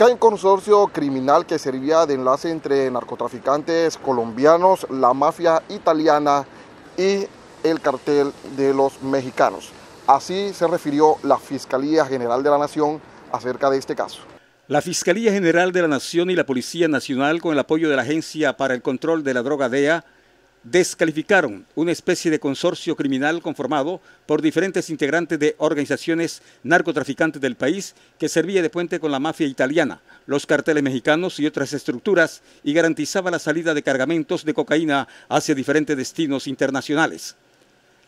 Cae un consorcio criminal que servía de enlace entre narcotraficantes colombianos, la mafia italiana y el cartel de los mexicanos. Así se refirió la Fiscalía General de la Nación acerca de este caso. La Fiscalía General de la Nación y la Policía Nacional, con el apoyo de la Agencia para el Control de la Droga DEA, descalificaron una especie de consorcio criminal conformado por diferentes integrantes de organizaciones narcotraficantes del país que servía de puente con la mafia italiana, los carteles mexicanos y otras estructuras y garantizaba la salida de cargamentos de cocaína hacia diferentes destinos internacionales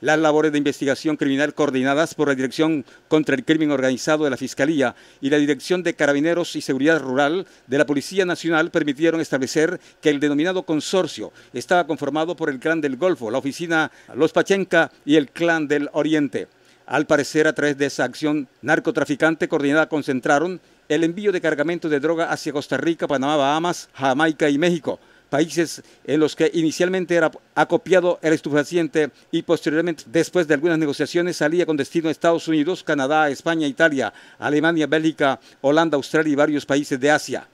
las labores de investigación criminal coordinadas por la Dirección contra el Crimen Organizado de la Fiscalía y la Dirección de Carabineros y Seguridad Rural de la Policía Nacional permitieron establecer que el denominado consorcio estaba conformado por el Clan del Golfo, la oficina Los Pachenca y el Clan del Oriente. Al parecer, a través de esa acción narcotraficante coordinada, concentraron el envío de cargamento de droga hacia Costa Rica, Panamá, Bahamas, Jamaica y México países en los que inicialmente era acopiado el estupefaciente y posteriormente, después de algunas negociaciones, salía con destino a Estados Unidos, Canadá, España, Italia, Alemania, Bélgica, Holanda, Australia y varios países de Asia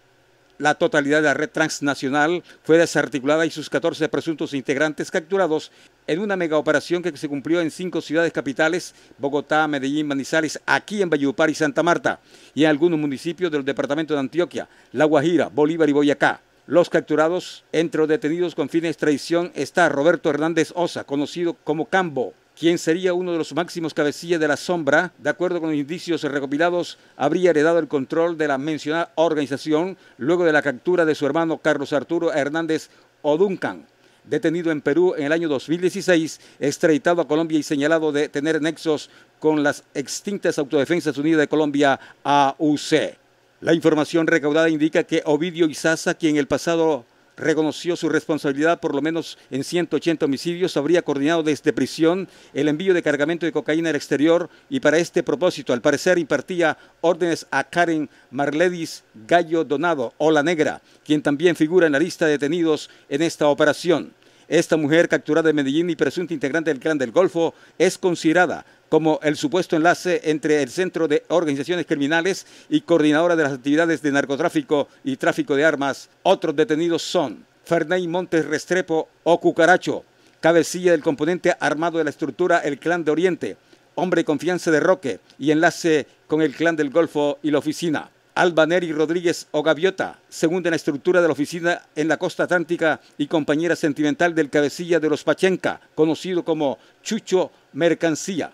la totalidad de la red transnacional fue desarticulada y sus 14 presuntos integrantes capturados en una megaoperación que se cumplió en cinco ciudades capitales, Bogotá, Medellín, Manizales, aquí en Valledupar y Santa Marta, y en algunos municipios del departamento de Antioquia, La Guajira, Bolívar y Boyacá. Los capturados entre los detenidos con fines de extradición está Roberto Hernández Osa, conocido como Cambo, quien sería uno de los máximos cabecillas de la sombra, de acuerdo con los indicios recopilados, habría heredado el control de la mencionada organización luego de la captura de su hermano Carlos Arturo Hernández Oduncan, detenido en Perú en el año 2016, extraditado a Colombia y señalado de tener nexos con las extintas Autodefensas Unidas de Colombia, AUC. La información recaudada indica que Ovidio Izaza, quien en el pasado reconoció su responsabilidad por lo menos en 180 homicidios, habría coordinado desde prisión el envío de cargamento de cocaína al exterior y para este propósito, al parecer, impartía órdenes a Karen Marledis Gallo Donado o La Negra, quien también figura en la lista de detenidos en esta operación. Esta mujer capturada en Medellín y presunta integrante del clan del Golfo es considerada como el supuesto enlace entre el Centro de Organizaciones Criminales y coordinadora de las actividades de narcotráfico y tráfico de armas. Otros detenidos son Ferney Montes Restrepo o Cucaracho, cabecilla del componente armado de la estructura El Clan de Oriente, hombre de confianza de Roque y enlace con el Clan del Golfo y la oficina. Albaneri Rodríguez Rodríguez Ogaviota, segundo en la estructura de la oficina en la costa atlántica y compañera sentimental del cabecilla de los Pachenca, conocido como Chucho Mercancía.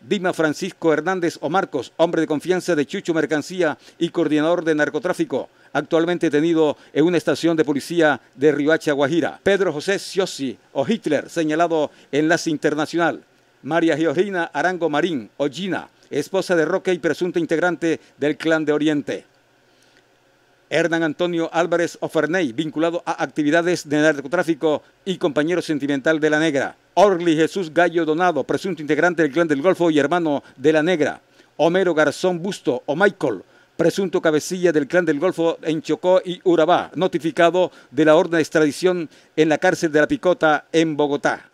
Dima Francisco Hernández o Marcos, hombre de confianza de Chucho Mercancía y coordinador de narcotráfico, actualmente detenido en una estación de policía de Ribacha, Guajira. Pedro José Sciossi, o Hitler, señalado en Enlace Internacional. María Georgina Arango Marín o Gina, esposa de Roque y presunto integrante del clan de Oriente. Hernán Antonio Álvarez Oferney, vinculado a actividades de narcotráfico y compañero sentimental de la Negra. Orly Jesús Gallo Donado, presunto integrante del Clan del Golfo y hermano de la Negra. Homero Garzón Busto o Michael, presunto cabecilla del Clan del Golfo en Chocó y Urabá, notificado de la orden de extradición en la cárcel de la Picota en Bogotá.